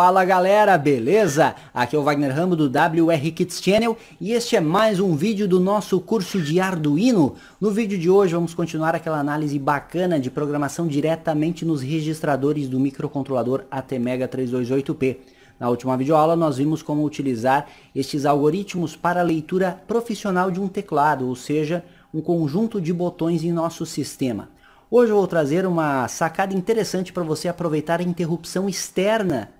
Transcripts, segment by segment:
Fala galera, beleza? Aqui é o Wagner Rambo do WR Kids Channel e este é mais um vídeo do nosso curso de Arduino. No vídeo de hoje vamos continuar aquela análise bacana de programação diretamente nos registradores do microcontrolador ATmega 328P. Na última videoaula nós vimos como utilizar estes algoritmos para a leitura profissional de um teclado, ou seja, um conjunto de botões em nosso sistema. Hoje eu vou trazer uma sacada interessante para você aproveitar a interrupção externa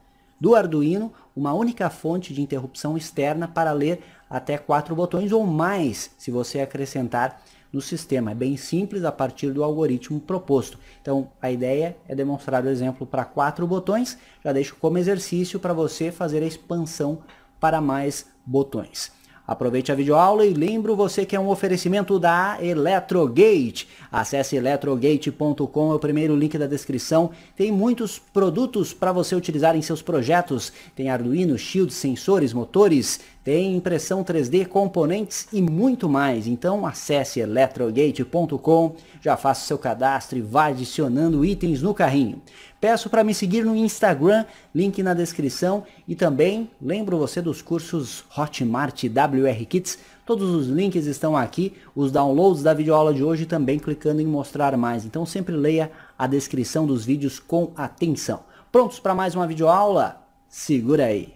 do Arduino uma única fonte de interrupção externa para ler até quatro botões ou mais, se você acrescentar no sistema. É bem simples a partir do algoritmo proposto. Então, a ideia é demonstrar o exemplo para quatro botões. Já deixo como exercício para você fazer a expansão para mais botões. Aproveite a videoaula e lembro você que é um oferecimento da Eletrogate. Acesse eletrogate.com, é o primeiro link da descrição. Tem muitos produtos para você utilizar em seus projetos. Tem Arduino, shields, sensores, motores, tem impressão 3D, componentes e muito mais. Então acesse eletrogate.com, já faça seu cadastro e vá adicionando itens no carrinho. Peço para me seguir no Instagram, link na descrição e também lembro você dos cursos Hotmart WR Kits. Todos os links estão aqui, os downloads da videoaula de hoje também clicando em mostrar mais. Então sempre leia a descrição dos vídeos com atenção. Prontos para mais uma videoaula? Segura aí.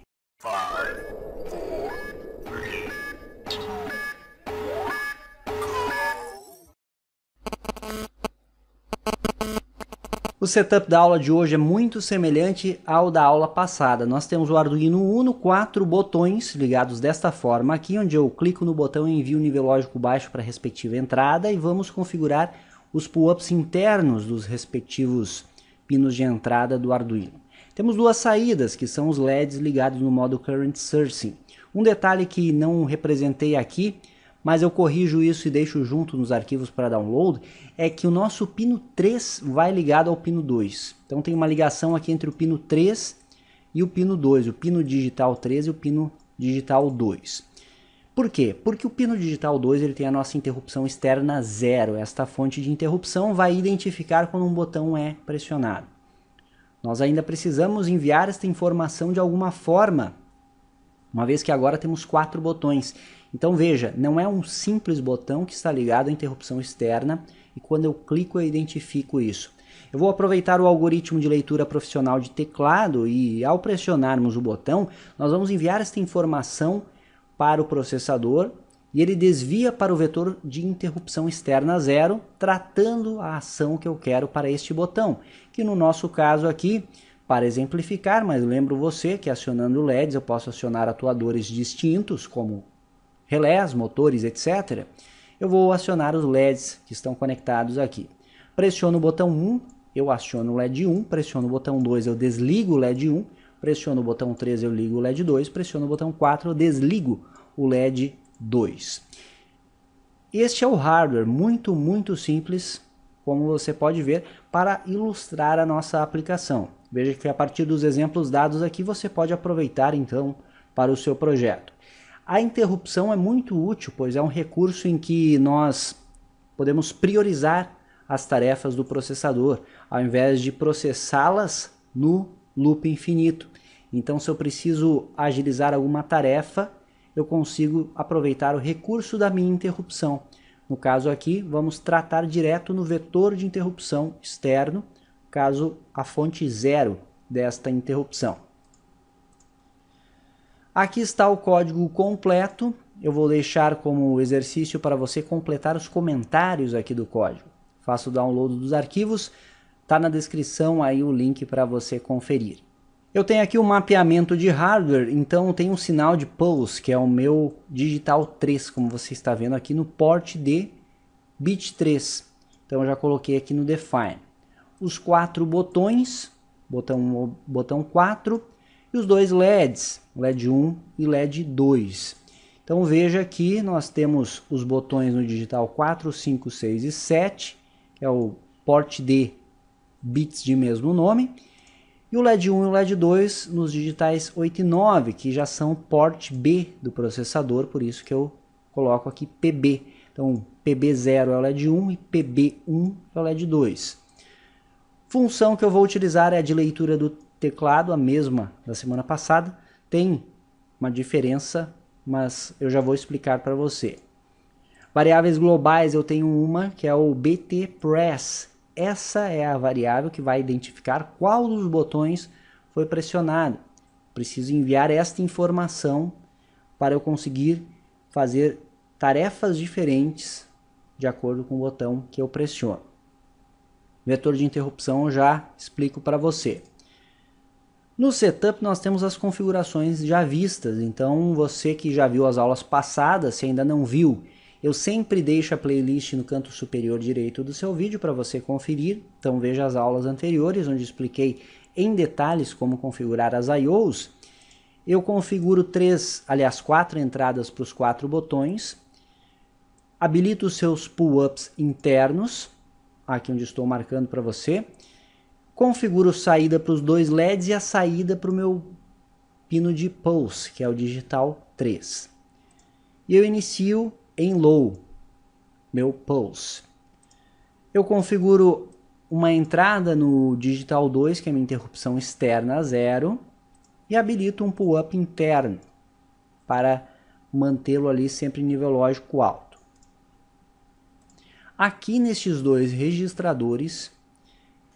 O setup da aula de hoje é muito semelhante ao da aula passada. Nós temos o Arduino Uno, quatro botões ligados desta forma aqui, onde eu clico no botão e envio o nível lógico baixo para a respectiva entrada e vamos configurar os pull-ups internos dos respectivos pinos de entrada do Arduino. Temos duas saídas, que são os LEDs ligados no modo Current Sourcing. Um detalhe que não representei aqui mas eu corrijo isso e deixo junto nos arquivos para download, é que o nosso pino 3 vai ligado ao pino 2. Então tem uma ligação aqui entre o pino 3 e o pino 2, o pino digital 3 e o pino digital 2. Por quê? Porque o pino digital 2 ele tem a nossa interrupção externa zero. Esta fonte de interrupção vai identificar quando um botão é pressionado. Nós ainda precisamos enviar esta informação de alguma forma, uma vez que agora temos quatro botões. Então veja, não é um simples botão que está ligado à interrupção externa e quando eu clico eu identifico isso. Eu vou aproveitar o algoritmo de leitura profissional de teclado e ao pressionarmos o botão, nós vamos enviar esta informação para o processador e ele desvia para o vetor de interrupção externa zero, tratando a ação que eu quero para este botão, que no nosso caso aqui, para exemplificar, mas lembro você que acionando LEDs eu posso acionar atuadores distintos, como relés, motores, etc., eu vou acionar os LEDs que estão conectados aqui. Pressiono o botão 1, eu aciono o LED 1, pressiono o botão 2, eu desligo o LED 1, pressiono o botão 3, eu ligo o LED 2, pressiono o botão 4, eu desligo o LED 2. Este é o hardware, muito, muito simples, como você pode ver, para ilustrar a nossa aplicação. Veja que a partir dos exemplos dados aqui, você pode aproveitar então para o seu projeto. A interrupção é muito útil, pois é um recurso em que nós podemos priorizar as tarefas do processador, ao invés de processá-las no loop infinito. Então, se eu preciso agilizar alguma tarefa, eu consigo aproveitar o recurso da minha interrupção. No caso aqui, vamos tratar direto no vetor de interrupção externo, caso a fonte zero desta interrupção. Aqui está o código completo. Eu vou deixar como exercício para você completar os comentários aqui do código. Faça o download dos arquivos. Está na descrição aí o link para você conferir. Eu tenho aqui o um mapeamento de hardware, então tem um sinal de pulse, que é o meu digital 3, como você está vendo aqui no porte de bit 3. Então eu já coloquei aqui no define. Os quatro botões, botão, botão 4, e os dois LEDs, LED 1 e LED 2. Então veja aqui, nós temos os botões no digital 4, 5, 6 e 7, que é o port D bits de mesmo nome, e o LED 1 e o LED 2 nos digitais 8 e 9, que já são port B do processador, por isso que eu coloco aqui PB. Então PB0 é o LED 1 e PB1 é o LED 2. Função que eu vou utilizar é a de leitura do teclado, a mesma da semana passada, tem uma diferença, mas eu já vou explicar para você. Variáveis globais, eu tenho uma que é o BT Press. Essa é a variável que vai identificar qual dos botões foi pressionado. Preciso enviar esta informação para eu conseguir fazer tarefas diferentes de acordo com o botão que eu pressiono. Vetor de interrupção eu já explico para você. No setup nós temos as configurações já vistas, então você que já viu as aulas passadas, se ainda não viu, eu sempre deixo a playlist no canto superior direito do seu vídeo para você conferir, então veja as aulas anteriores onde expliquei em detalhes como configurar as I.O.s. Eu configuro três, aliás quatro entradas para os quatro botões, habilito os seus pull-ups internos, aqui onde estou marcando para você, configuro a saída para os dois LEDs e a saída para o meu pino de pulse, que é o digital 3. E eu inicio em low, meu pulse. Eu configuro uma entrada no digital 2, que é minha interrupção externa a zero, e habilito um pull-up interno para mantê-lo ali sempre em nível lógico alto. Aqui nestes dois registradores,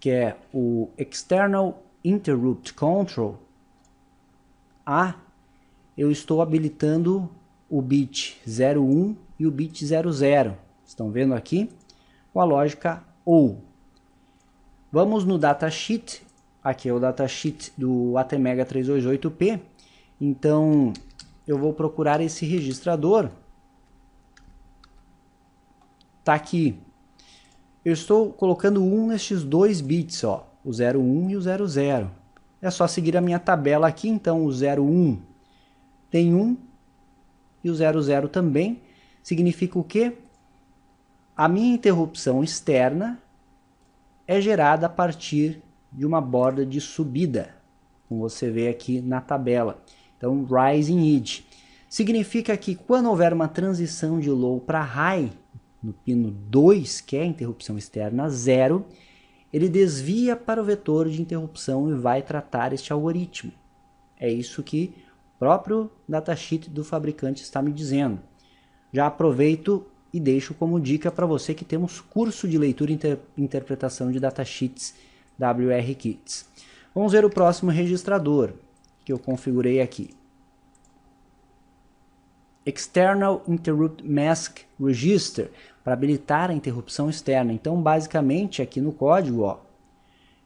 que é o External Interrupt Control, A, eu estou habilitando o bit 01 e o bit 00. Estão vendo aqui? Com a lógica OU. Vamos no datasheet, aqui é o datasheet do ATmega 328 p então eu vou procurar esse registrador. Está aqui eu estou colocando 1 nestes dois bits, ó, o 01 e o 00. É só seguir a minha tabela aqui, então o 01 tem 1 e o 00 também. Significa o quê? A minha interrupção externa é gerada a partir de uma borda de subida, como você vê aqui na tabela. Então, rising edge. Significa que quando houver uma transição de low para high, no pino 2, que é a interrupção externa 0, ele desvia para o vetor de interrupção e vai tratar este algoritmo. É isso que o próprio datasheet do fabricante está me dizendo. Já aproveito e deixo como dica para você que temos curso de leitura e inter interpretação de datasheets WR Kits. Vamos ver o próximo registrador que eu configurei aqui. External Interrupt Mask Register para habilitar a interrupção externa. Então, basicamente, aqui no código, ó,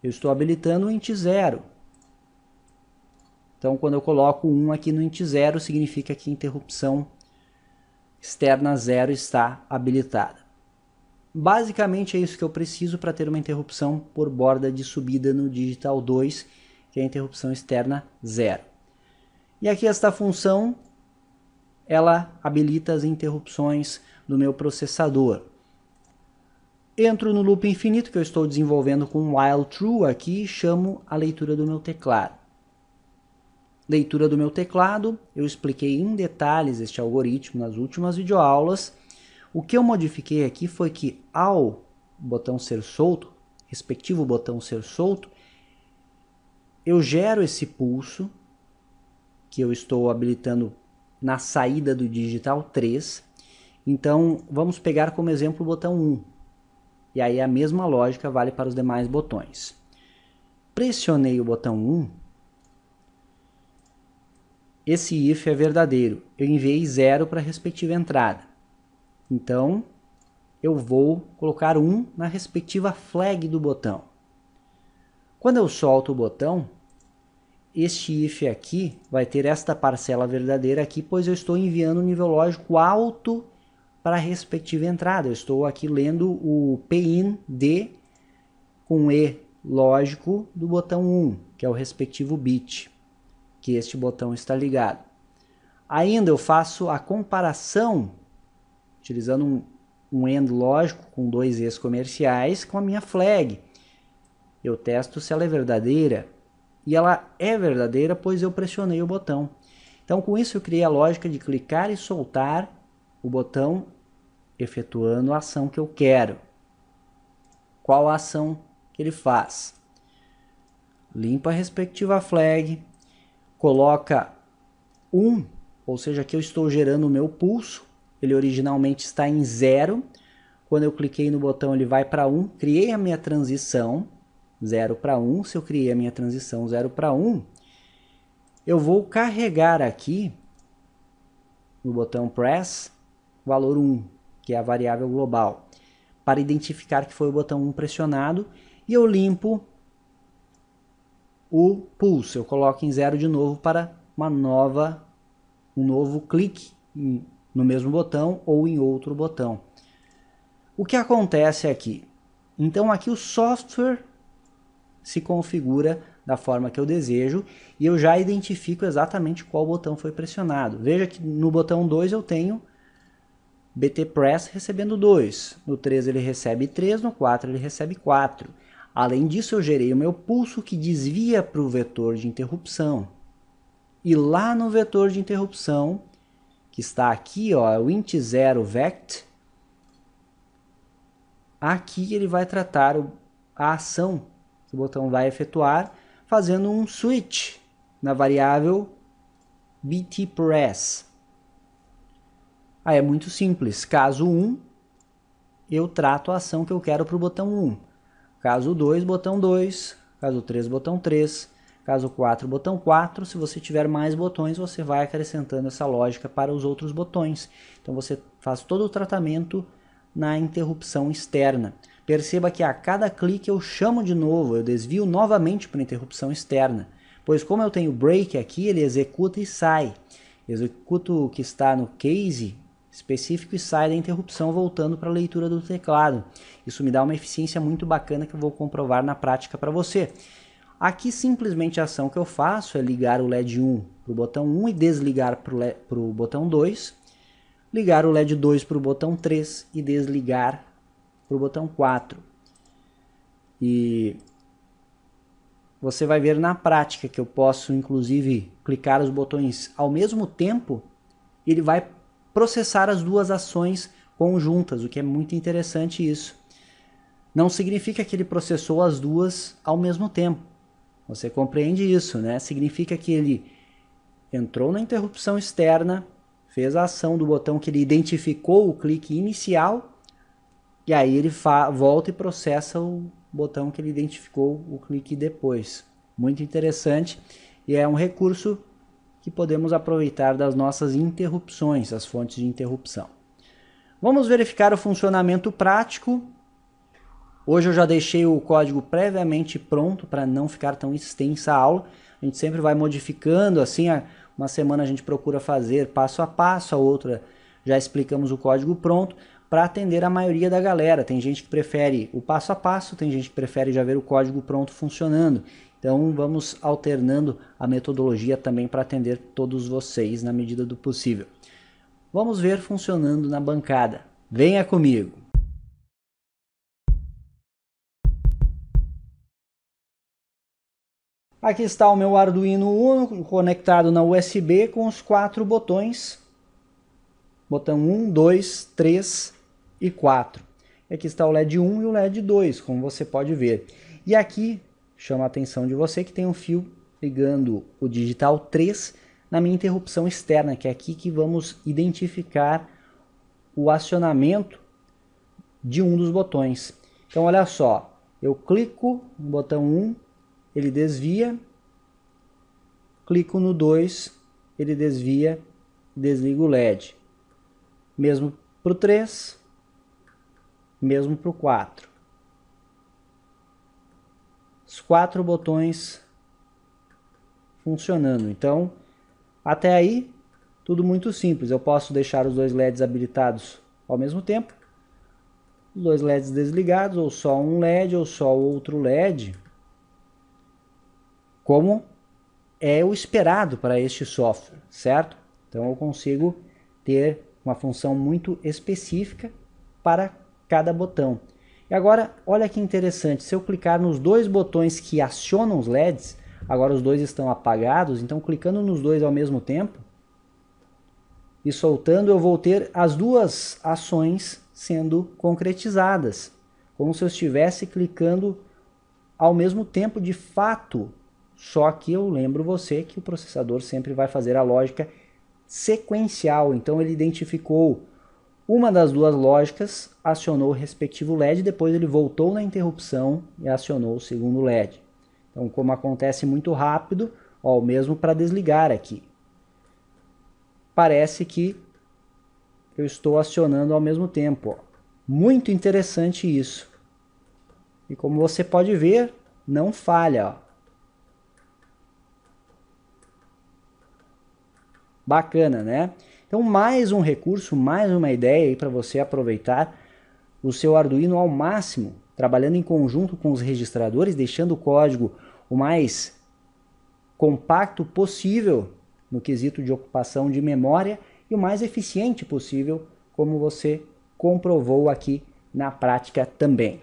eu estou habilitando o int 0. Então, quando eu coloco 1 um aqui no int 0, significa que a interrupção externa 0 está habilitada. Basicamente, é isso que eu preciso para ter uma interrupção por borda de subida no digital 2, que é a interrupção externa 0. E aqui esta função, ela habilita as interrupções do meu processador. Entro no loop infinito que eu estou desenvolvendo com while true aqui e chamo a leitura do meu teclado. Leitura do meu teclado, eu expliquei em detalhes este algoritmo nas últimas videoaulas. O que eu modifiquei aqui foi que ao botão ser solto, respectivo botão ser solto, eu gero esse pulso que eu estou habilitando na saída do digital 3 então, vamos pegar como exemplo o botão 1. E aí a mesma lógica vale para os demais botões. Pressionei o botão 1. Esse if é verdadeiro. Eu enviei zero para a respectiva entrada. Então, eu vou colocar 1 na respectiva flag do botão. Quando eu solto o botão, este if aqui vai ter esta parcela verdadeira aqui, pois eu estou enviando um nível lógico alto para a respectiva entrada. Eu estou aqui lendo o PIN D com E lógico do botão 1, que é o respectivo bit, que este botão está ligado. Ainda eu faço a comparação, utilizando um, um AND lógico com dois E's comerciais, com a minha flag. Eu testo se ela é verdadeira. E ela é verdadeira, pois eu pressionei o botão. Então, com isso, eu criei a lógica de clicar e soltar o botão efetuando a ação que eu quero. Qual a ação que ele faz? Limpa a respectiva flag, coloca 1, um, ou seja, aqui eu estou gerando o meu pulso, ele originalmente está em 0, quando eu cliquei no botão ele vai para 1, um. criei a minha transição, 0 para 1, um. se eu criei a minha transição 0 para 1, eu vou carregar aqui no botão press valor 1, que é a variável global, para identificar que foi o botão 1 pressionado, e eu limpo o pulso, eu coloco em zero de novo para uma nova, um novo clique no mesmo botão ou em outro botão. O que acontece aqui? Então aqui o software se configura da forma que eu desejo e eu já identifico exatamente qual botão foi pressionado. Veja que no botão 2 eu tenho BT Press recebendo 2, no 3 ele recebe 3, no 4 ele recebe 4. Além disso, eu gerei o meu pulso que desvia para o vetor de interrupção. E lá no vetor de interrupção, que está aqui, ó, é o int0 vect, aqui ele vai tratar a ação que o botão vai efetuar fazendo um switch na variável btpress. Aí ah, é muito simples. Caso 1, eu trato a ação que eu quero para o botão 1. Caso 2, botão 2. Caso 3, botão 3. Caso 4, botão 4. Se você tiver mais botões, você vai acrescentando essa lógica para os outros botões. Então você faz todo o tratamento na interrupção externa. Perceba que a cada clique eu chamo de novo, eu desvio novamente para a interrupção externa, pois como eu tenho break aqui, ele executa e sai. Executo o que está no case específico e sai da interrupção voltando para a leitura do teclado. Isso me dá uma eficiência muito bacana que eu vou comprovar na prática para você. Aqui simplesmente a ação que eu faço é ligar o LED 1 para o botão 1 e desligar para o botão 2, ligar o LED 2 para o botão 3 e desligar para o botão 4. E você vai ver na prática que eu posso inclusive clicar os botões ao mesmo tempo, ele vai processar as duas ações conjuntas, o que é muito interessante isso. Não significa que ele processou as duas ao mesmo tempo. Você compreende isso, né? Significa que ele entrou na interrupção externa, fez a ação do botão que ele identificou o clique inicial, e aí ele volta e processa o botão que ele identificou o clique depois. Muito interessante e é um recurso que podemos aproveitar das nossas interrupções, as fontes de interrupção. Vamos verificar o funcionamento prático. Hoje eu já deixei o código previamente pronto para não ficar tão extensa a aula. A gente sempre vai modificando, assim, uma semana a gente procura fazer passo a passo, a outra já explicamos o código pronto para atender a maioria da galera. Tem gente que prefere o passo a passo, tem gente que prefere já ver o código pronto funcionando. Então vamos alternando a metodologia também para atender todos vocês na medida do possível. Vamos ver funcionando na bancada. Venha comigo! Aqui está o meu Arduino Uno conectado na USB com os quatro botões. Botão 1, 2, 3 e 4. Aqui está o LED 1 e o LED 2, como você pode ver. E aqui chama a atenção de você que tem um fio ligando o digital 3 na minha interrupção externa, que é aqui que vamos identificar o acionamento de um dos botões. Então olha só, eu clico no botão 1, ele desvia, clico no 2, ele desvia, desliga o LED. Mesmo para o 3, mesmo para o 4 os quatro botões funcionando. Então, até aí, tudo muito simples. Eu posso deixar os dois LEDs habilitados ao mesmo tempo, os dois LEDs desligados, ou só um LED, ou só outro LED, como é o esperado para este software, certo? Então eu consigo ter uma função muito específica para cada botão. E agora, olha que interessante, se eu clicar nos dois botões que acionam os LEDs, agora os dois estão apagados, então clicando nos dois ao mesmo tempo e soltando, eu vou ter as duas ações sendo concretizadas, como se eu estivesse clicando ao mesmo tempo de fato, só que eu lembro você que o processador sempre vai fazer a lógica sequencial, então ele identificou uma das duas lógicas acionou o respectivo LED, depois ele voltou na interrupção e acionou o segundo LED. Então, como acontece muito rápido, ó, o mesmo para desligar aqui. Parece que eu estou acionando ao mesmo tempo. Ó. Muito interessante isso. E como você pode ver, não falha. Ó. Bacana, né? Então, mais um recurso, mais uma ideia aí para você aproveitar o seu Arduino ao máximo, trabalhando em conjunto com os registradores, deixando o código o mais compacto possível no quesito de ocupação de memória e o mais eficiente possível, como você comprovou aqui na prática também.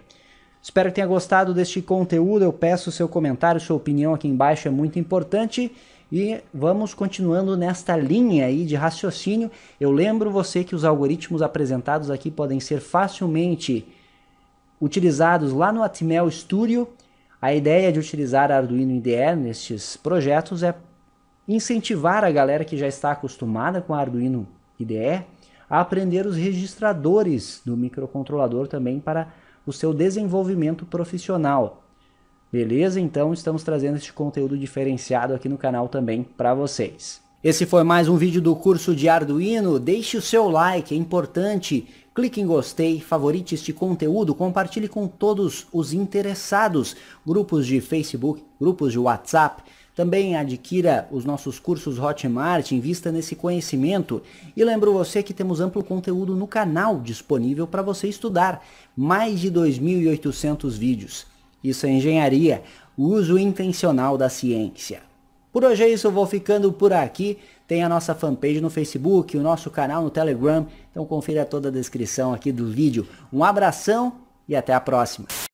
Espero que tenha gostado deste conteúdo. Eu peço seu comentário, sua opinião aqui embaixo é muito importante. E vamos continuando nesta linha aí de raciocínio. Eu lembro você que os algoritmos apresentados aqui podem ser facilmente utilizados lá no Atmel Studio. A ideia de utilizar Arduino IDE nestes projetos é incentivar a galera que já está acostumada com Arduino IDE a aprender os registradores do microcontrolador também para o seu desenvolvimento profissional. Beleza? Então estamos trazendo este conteúdo diferenciado aqui no canal também para vocês. Esse foi mais um vídeo do curso de Arduino. Deixe o seu like, é importante. Clique em gostei, favorite este conteúdo, compartilhe com todos os interessados, grupos de Facebook, grupos de WhatsApp. Também adquira os nossos cursos Hotmart, invista nesse conhecimento. E lembro você que temos amplo conteúdo no canal disponível para você estudar, mais de 2.800 vídeos. Isso é engenharia, uso intencional da ciência. Por hoje é isso, vou ficando por aqui. Tem a nossa fanpage no Facebook, o nosso canal no Telegram. Então confira toda a descrição aqui do vídeo. Um abração e até a próxima.